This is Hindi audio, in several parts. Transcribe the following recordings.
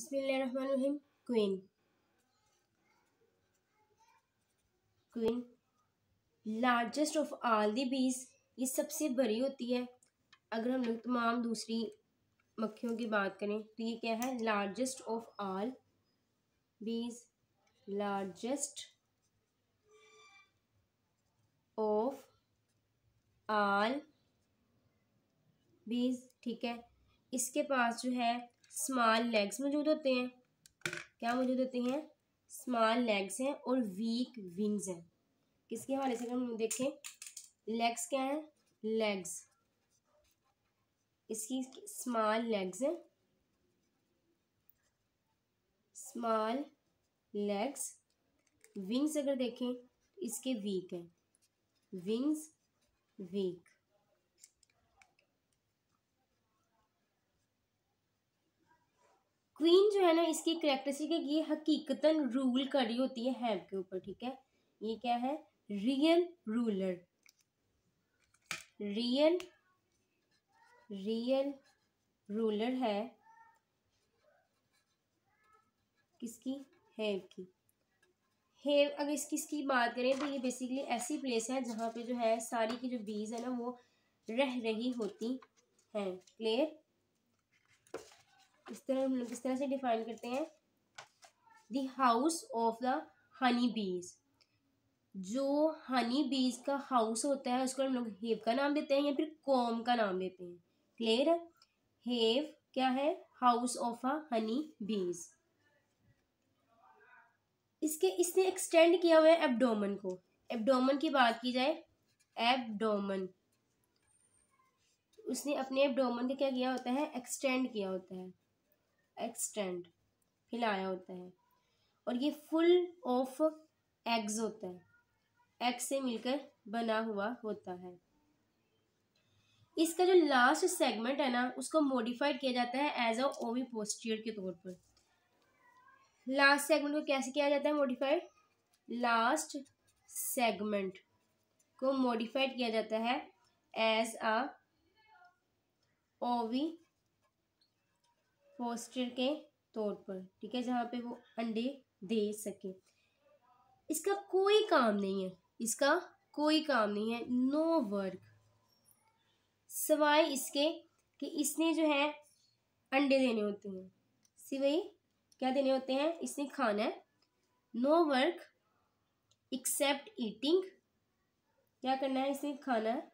बिस्मिल्लाहिर्रहमानिर्रहीम queen queen largest of all the bees ये सबसे बड़ी होती है अगर हम लोग तमाम दूसरी मक्खियों की बात करें तो ये क्या है largest of all bees largest of all bees ठीक है इसके पास जो है स्मॉल लेग्स मौजूद होते हैं क्या मौजूद होते हैं स्मॉल लेग्स हैं और वीक विंग्स हैं किसके हवाले से हम देखें लेग्स क्या हैं लेग्स इसकी स्मॉल लेग्स हैं स्मॉल लेग्स विंग्स अगर देखें इसके वीक हैं विंग्स वीक क्वीन जो है ना इसकी करेक्टरिस्टिक है कि ये हकीकतन रूल कर रही होती है हैम के ऊपर ठीक है ये क्या है real ruler real real ruler है किसकी हैव की हेव अगर इसकी इसकी बात करें तो ये बेसिकली ऐसी प्लेस है जहाँ पे जो है सारी की जो बीज है ना वो रह रही होती हैं क्लियर इस तरह हम लोग इस तरह से डिफाइन करते हैं the house of the honey bees जो हनी बीज का हाउस होता है उसको हम लोग हेव का नाम देते हैं या फिर कॉम का नाम देते हैं क्लियर है हेव क्या है हाउस ऑफ अ हनी बीज इसके इसने एक्सटेंड किया हुआ है एब्डोमन को एब्डोमन की बात की जाए एब्डोमन उसने अपने एब्डोमन को क्या किया होता है एक्सटेंड किया होता है एक्सटेंड फैलाया होता है और ये फुल ऑफ एग्स होता है एग से मिलकर बना हुआ होता है इसका जो लास्ट सेगमेंट है ना उसको मॉडिफाइड किया जाता है एज अ ओवी पोस्टियर के तौर पर लास्ट सेगमेंट को कैसे किया जाता है मॉडिफाइड लास्ट सेगमेंट को मॉडिफाइड किया जाता है एज अ ओवी फोस्टर के तौर पर ठीक है जहाँ पे वो अंडे दे सके इसका कोई काम नहीं है इसका कोई काम नहीं है नो वर्क सवाए इसके कि इसने जो है अंडे देने होते हैं सिवाय क्या देने होते हैं इसने खाना है नो वर्क एक्सेप्ट ईटिंग क्या करना है इसने खाना है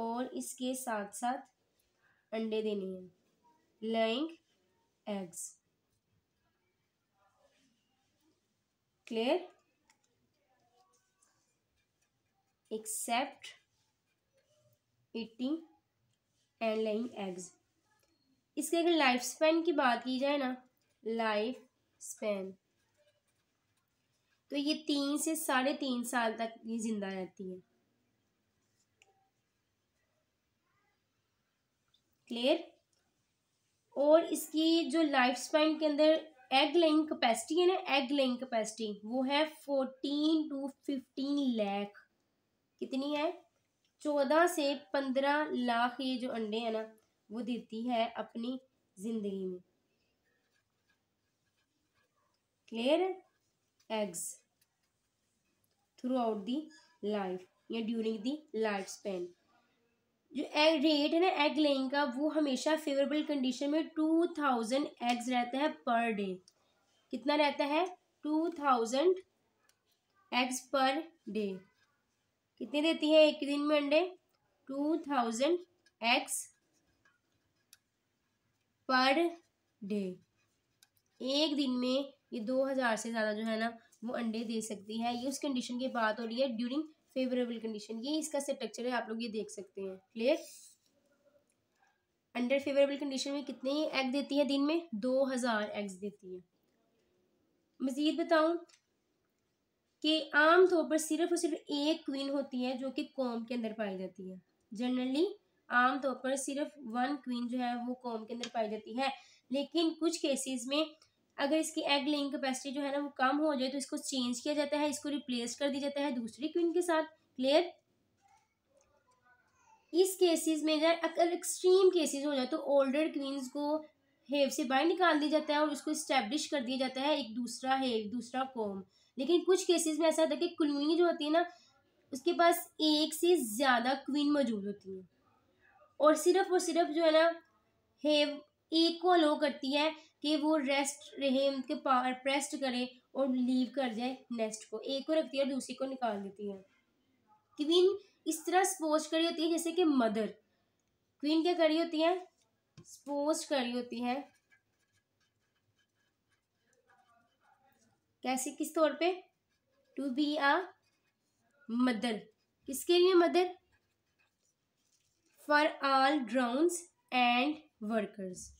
और इसके साथ साथ अंडे देने हैं laying eggs. Clear? Except eating and laying eggs इसके अगर लाइफ स्पैन की बात की जाए ना लाइफ स्पैन तो ये तीन से साढ़े तीन साल तक ये जिंदा रहती है क्लियर और इसकी जो लाइफ स्पाइन के अंदर एग लेइंग कैपेसिटी है ना एग लेइंग कैपेसिटी वो है फोर्टीन टू फिफ्टीन लाख कितनी है चौदह से पंद्रह लाख ये जो अंडे है ना वो देती है अपनी जिंदगी में clear eggs throughout the life या ड्यूरिंग दी लाइफ स्पेन जो एग रेट है ना एग लेइंग का वो हमेशा फेवरेबल कंडीशन में टू थाउजेंड एग्स रहता है पर डे कितना रहता है two thousand eggs per day कितने देती है एक दिन में अंडे two thousand eggs per day एक दिन में ये दो हज़ार से ज़्यादा जो है ना वो अंडे दे सकती है ये उस कंडीशन की बात हो रही है ड्यूरिंग फेवरेबल कंडीशन ये इसका स्ट्रक्चर है आप लोग ये देख सकते हैं क्लियर अंडर फेवरेबल कंडीशन में कितने एग देती है दिन में दो हज़ार एग्स देती है मज़ीद बताऊँ कि आम तौर पर सिर्फ और सिर्फ एक क्वीन होती है जो कि कॉम के अंदर पाई जाती है जनरली आम तौर पर सिर्फ वन क्वीन जो है वो कॉम के अंदर पाई जाती है लेकिन कुछ केसेस में अगर इसकी एग लेइंग कैपेसिटी जो है ना वो कम हो जाए तो इसको चेंज किया जाता है इसको रिप्लेस कर दिया जाता है दूसरी क्वीन के साथ क्लियर इस केसेस में अगर एक्सट्रीम केसेस हो जाए तो ओल्डर क्वींस को हेव से बाहर निकाल दिया जाता है और उसको इस्टेब्लिश कर दिया जाता है एक दूसरा हेव दूसरा कॉम लेकिन कुछ केसेस में ऐसा होता है कि कलोनी जो होती है ना उसके पास एक से ज़्यादा क्वीन मौजूद होती है और सिर्फ और सिर्फ जो है ना हेव एक को अलो करती है कि वो रेस्ट रहे उनके पावर प्रेस्ट करे और लीव कर जाए नेस्ट को एक को रखती है और दूसरी को निकाल देती है क्वीन इस तरह सपोज करी होती है जैसे कि मदर क्वीन क्या करी होती है सपोज करी होती है कैसे किस तौर पे टू बी आ मदर किसके लिए mother for all drones and workers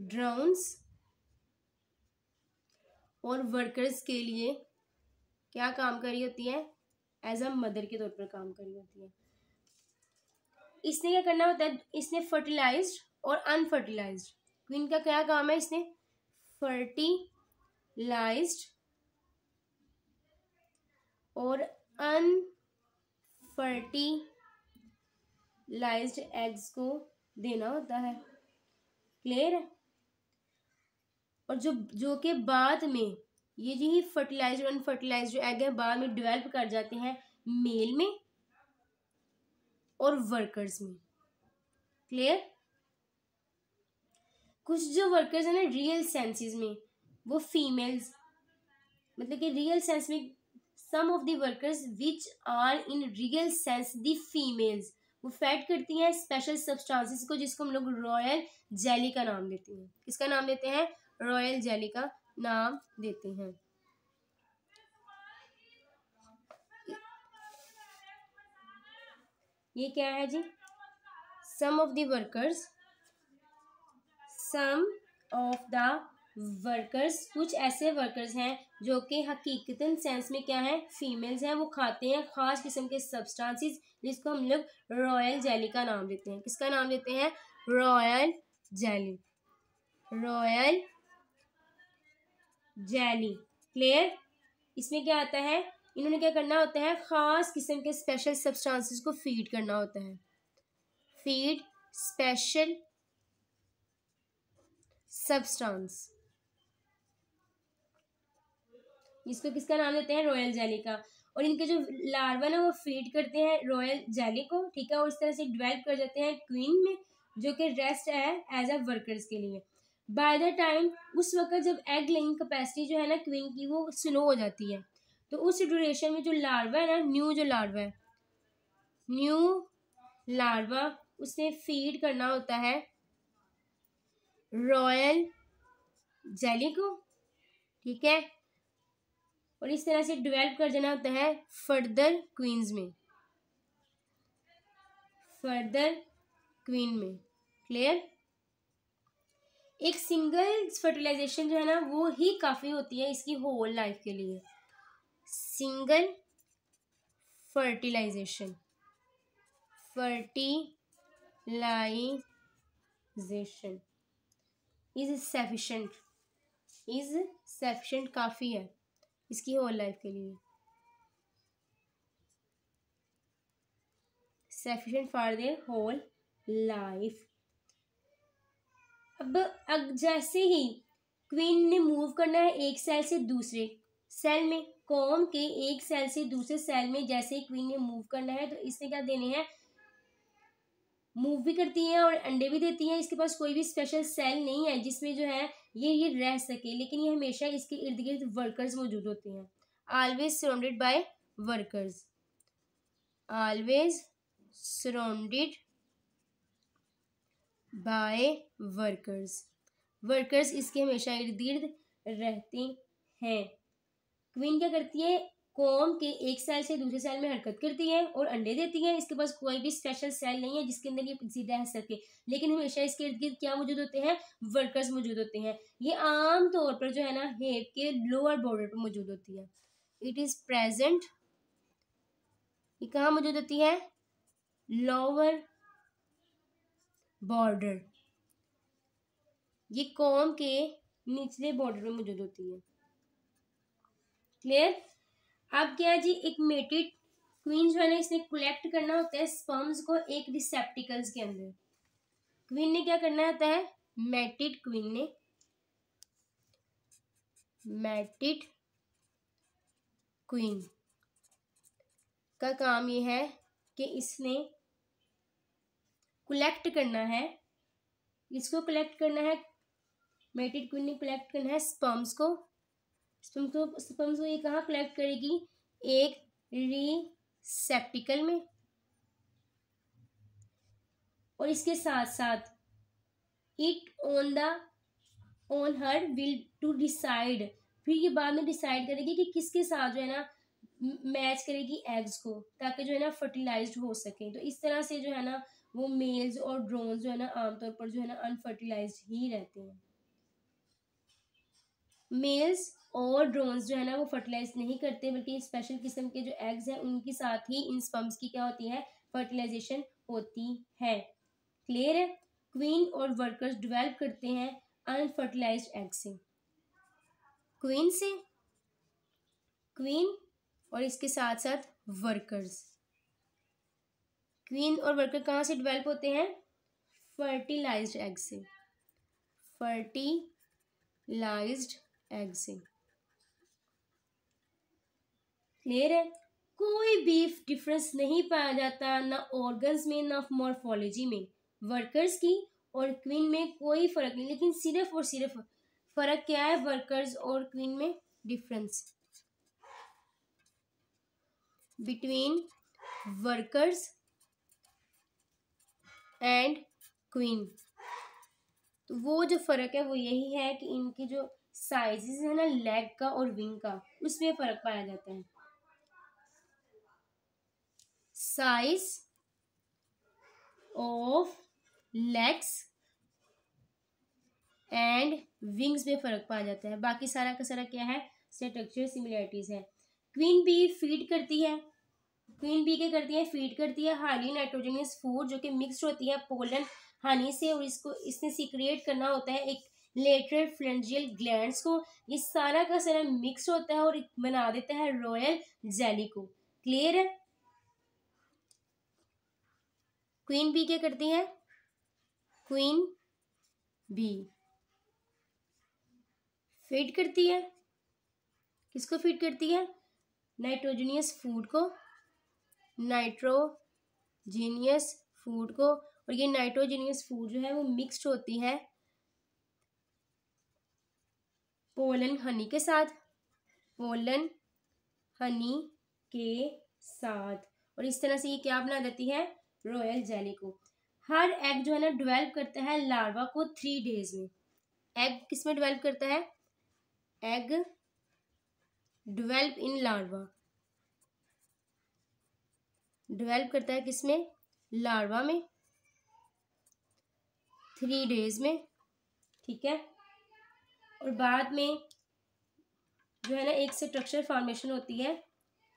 drones और वर्कर्स के लिए क्या काम करी होती है एज अ मदर के तौर पर काम करी होती है इसने क्या करना होता है इसने फर्टिलाइज और अनफर्टिलाइज क्वीन का क्या काम है इसने फर्टिलाइज और अनफर्टिलाइज्ड एग्स को देना होता है क्लियर है और जो जो के बाद में ये जो ही फर्टिलाइज और अनफर्टिलाइज जो एग है बाद में डिवेल्प कर जाते हैं मेल में और वर्कर्स में क्लियर कुछ जो वर्कर्स हैं ना रियल सेंसेस में वो फीमेल्स मतलब कि रियल सेंस में some of the workers which are in real sense the females वो फैट करती हैं स्पेशल सब्सटेंसेस को जिसको हम लोग रॉयल जेली का नाम देते हैं किसका नाम देते हैं रॉयल जेली का नाम देते हैं ये क्या है जी some of the workers some of the workers कुछ ऐसे वर्कर्स हैं जो कि हकीकतन सेंस में क्या है फीमेल्स हैं वो खाते हैं ख़ास किस्म के सब्सटेंसेस जिसको हम लोग रॉयल जेली का नाम देते हैं किसका नाम देते हैं royal jelly royal jelly clear इसमें क्या आता है इन्होंने क्या करना होता है ख़ास किस्म के स्पेशल सब्सटेंसेस को फीड करना होता है फीड स्पेशल सब्सटेंस इसको किसका नाम देते हैं रॉयल जैली का और इनके जो लार्वा ना वो फीड करते हैं रॉयल जैली को ठीक है और इस तरह से डिवेल्प कर जाते हैं क्वीन में जो कि रेस्ट है एज अ वर्कर्स के लिए बाय द टाइम उस वक्त जब एग लेइंग कैपेसिटी जो है ना क्वीन की वो स्लो हो जाती है तो उस ड्यूरेशन में जो लार्वा है ना न्यू जो लार्वा है न्यू लार्वा उसने फीड करना होता है रॉयल जेली को ठीक है और इस तरह से डेवलप कर जाना होता है फर्दर क्वींस में फर्दर क्वीन में क्लियर एक सिंगल फर्टिलाइजेशन जो है ना वो ही काफ़ी होती है इसकी होल लाइफ के लिए single fertilization fertilization is sufficient is sufficient काफ़ी है इसकी होल लाइफ के लिए sufficient for their whole life अब अग जैसे ही क्वीन ने मूव करना है एक सेल से दूसरे सेल में कॉम के एक सेल से दूसरे सेल में जैसे ही क्वीन ने मूव करना है तो इसने क्या देने हैं मूव भी करती हैं और अंडे भी देती हैं इसके पास कोई भी स्पेशल सेल नहीं है जिसमें जो है ये ये रह सके लेकिन ये हमेशा इसके इर्द गिर्द वर्कर्स मौजूद होते हैं always surrounded by workers always surrounded by workers workers इसके हमेशा इर्द गिर्द रहती हैं क्वीन क्या करती है कॉम के एक सेल से दूसरे सेल में हरकत करती है और अंडे देती है इसके पास कोई भी स्पेशल सेल नहीं है जिसके अंदर ये सीधा रह सके लेकिन हमेशा इसके इर्द गिर्द क्या मौजूद होते हैं वर्कर्स मौजूद होते हैं ये आम तौर पर जो है ना हेड के लोअर बॉर्डर पर मौजूद होती है इट इज़ प्रेजेंट ये कहाँ मौजूद होती है लोअर बॉर्डर ये कॉम के निचले बॉर्डर में मौजूद होती है क्लियर अब क्या जी एक मेटेड क्वीन जो है ना इसने कलेक्ट करना होता है स्पर्म्स को एक रिसेप्टिकल्स के अंदर क्वीन ने क्या करना होता है मैटिड क्वीन ने मैटिड क्वीन का काम ये है कि इसने कलेक्ट करना है इसको कलेक्ट करना है मेटेड क्वीन ने कलेक्ट करना है स्पम्स को स्पम्स को स्पम्स को ये कहाँ कलेक्ट करेगी एक रिसेप्टिकल में और इसके साथ साथ it on the on her will to decide फिर ये बाद में डिसाइड करेगी कि किसके साथ जो है ना मैच करेगी एग्स को ताकि जो है ना फर्टिलाइज्ड हो सके तो इस तरह से जो है ना वो मेल्स और ड्रोन जो है ना आमतौर पर जो है ना अनफर्टिलाइज ही रहते हैं मेल्स और ड्रोन्स जो है ना वो फर्टिलाइज नहीं करते बल्कि स्पेशल किस्म के जो एग्स हैं उनके साथ ही इन स्पम्स की क्या होती है फर्टिलाइजेशन होती है क्लियर है क्वीन और वर्कर्स डेवलप करते हैं अनफर्टिलाइज एग से क्वीन से क्वीन और इसके साथ साथ वर्कर्स क्वीन और वर्कर कहाँ से डिवेल्प होते हैं फर्टिलाइज्ड एग से फर्टिलाइज्ड एग से क्लियर है कोई भी डिफरेंस नहीं पाया जाता ना ऑर्गन्स में ना मॉर्फोलॉजी में वर्कर्स की और क्वीन में कोई फर्क नहीं लेकिन सिर्फ और सिर्फ फर्क क्या है वर्कर्स और क्वीन में difference between workers and queen तो वो जो फ़र्क है वो यही है कि इनके जो साइजेस है ना लेग का और विंग का उसमें फ़र्क पाया जाता है size of legs and wings में फ़र्क पाया जाता है बाकी सारा का सारा क्या है स्ट्रक्चर सिमिलरिटीज़ है क्वीन भी फीड करती है क्वीन बी क्या करती है फीड करती है हार्डली नाइट्रोजनियस फूड जो कि मिक्स होती है पोलन हानि से और इसको इसने सीक्रिएट करना होता है एक लेटरल फ्लेंजियल ग्लैंड्स को ये सारा का सारा मिक्स होता है और बना देता है रॉयल जेली को क्लियर है क्वीन बी क्या करती है क्वीन बी फीड करती है किसको फीड करती है नाइट्रोजनियस फूड को नाइट्रोजीनियस फूड को और ये नाइट्रोजीनियस फूड जो है वो मिक्स्ड होती है पोलन हनी के साथ पोलन हनी के साथ और इस तरह से ये क्या बना देती है रॉयल जेली को हर एग जो है ना डेवलप करता है लार्वा को थ्री डेज में एग किस में डेवलप करता है egg develop in larva develop करता है किसमें लार्वा में थ्री डेज में ठीक है और बाद में जो है ना एक स्ट्रक्चर फॉर्मेशन होती है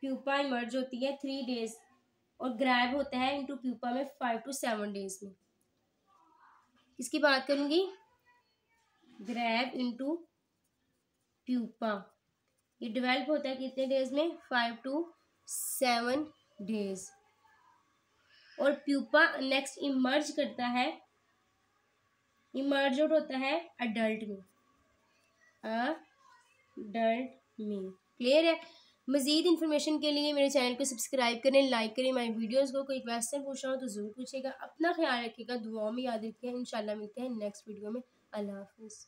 प्यूपा इमर्ज होती है थ्री डेज और ग्रैब होता है इनटू प्यूपा में फाइव टू सेवन डेज में इसकी बात करूँगी ग्रैब इनटू प्यूपा ये डेवलप होता है कितने डेज में फाइव टू सेवन डेज़ और प्यूपा नेक्स्ट इमर्ज करता है इमर्ज होता है अडल्ट में अडल्ट में क्लियर है मज़ीद इन्फॉर्मेशन के लिए मेरे चैनल को सब्सक्राइब करें लाइक करें माई वीडियोज़ को कोई क्वेश्चन पूछना हो तो ज़रूर पूछेगा अपना ख्याल रखिएगा दुआओं में याद रखिएगा इंशाल्लाह मिलते हैं नेक्स्ट वीडियो में अल्लाह हाफिज़